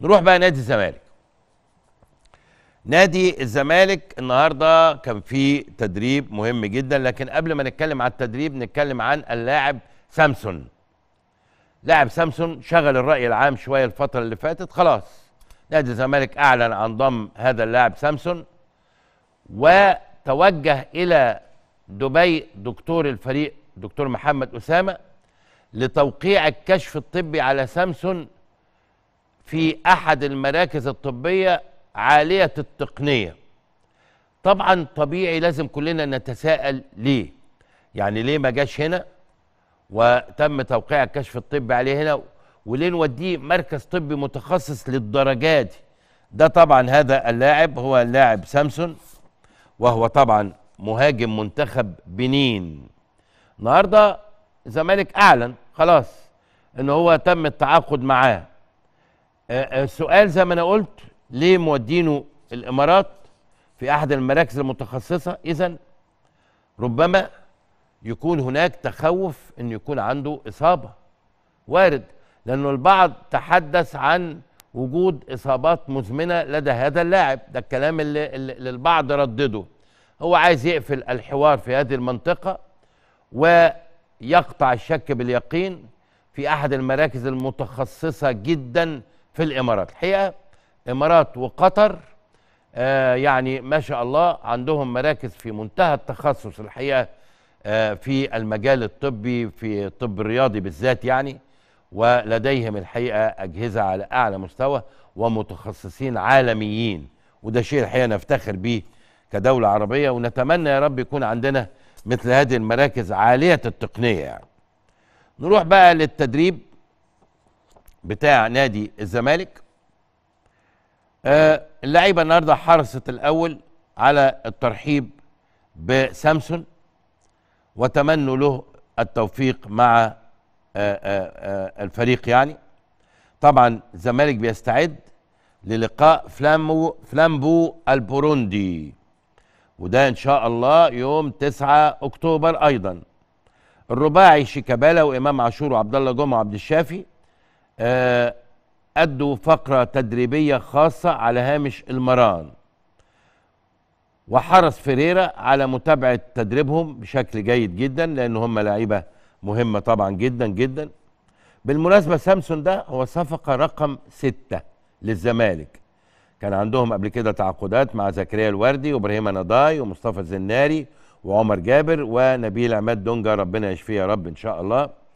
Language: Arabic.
نروح بقى نادي الزمالك نادي الزمالك النهارده كان في تدريب مهم جدا لكن قبل ما نتكلم على التدريب نتكلم عن اللاعب سامسون لاعب سامسون شغل الراي العام شويه الفتره اللي فاتت خلاص نادي الزمالك اعلن عن ضم هذا اللاعب سامسون وتوجه الى دبي دكتور الفريق دكتور محمد اسامه لتوقيع الكشف الطبي على سامسون في احد المراكز الطبيه عاليه التقنيه طبعا طبيعي لازم كلنا نتساءل ليه يعني ليه ما جاش هنا وتم توقيع الكشف الطبي عليه هنا وليه نوديه مركز طبي متخصص للدرجه دي ده طبعا هذا اللاعب هو اللاعب سامسون وهو طبعا مهاجم منتخب بنين النهارده الزمالك اعلن خلاص ان هو تم التعاقد معاه السؤال آه، آه، زي ما انا قلت ليه مودينه الامارات في احد المراكز المتخصصه اذا ربما يكون هناك تخوف ان يكون عنده اصابه وارد لانه البعض تحدث عن وجود اصابات مزمنه لدى هذا اللاعب ده الكلام اللي, اللي البعض ردده هو عايز يقفل الحوار في هذه المنطقه ويقطع الشك باليقين في احد المراكز المتخصصه جدا في الامارات الحقيقه امارات وقطر آه يعني ما شاء الله عندهم مراكز في منتهى التخصص الحقيقه آه في المجال الطبي في الطب الرياضي بالذات يعني ولديهم الحقيقه اجهزه على اعلى مستوى ومتخصصين عالميين وده شيء الحقيقه نفتخر بيه كدوله عربيه ونتمنى يا رب يكون عندنا مثل هذه المراكز عاليه التقنيه يعني. نروح بقى للتدريب بتاع نادي الزمالك آه، اللعيبه النهارده حرصت الاول على الترحيب بسامسون وتمنوا له التوفيق مع آه، آه، الفريق يعني طبعا الزمالك بيستعد للقاء فلامبو فلامبو البوروندي وده ان شاء الله يوم 9 اكتوبر ايضا الرباعي شيكابالا وامام عاشور وعبد الله جمعه وعبد الشافي آه، أدوا فقرة تدريبية خاصة على هامش المران وحرص فيريرا على متابعة تدريبهم بشكل جيد جدا لأن هم لعيبة مهمة طبعا جدا جدا بالمناسبة سامسون ده هو صفقة رقم ستة للزمالك كان عندهم قبل كده تعاقدات مع زكريا الوردي وابراهيم نضاي ومصطفى الزناري وعمر جابر ونبيل عماد دونجا ربنا يشفيه يا رب ان شاء الله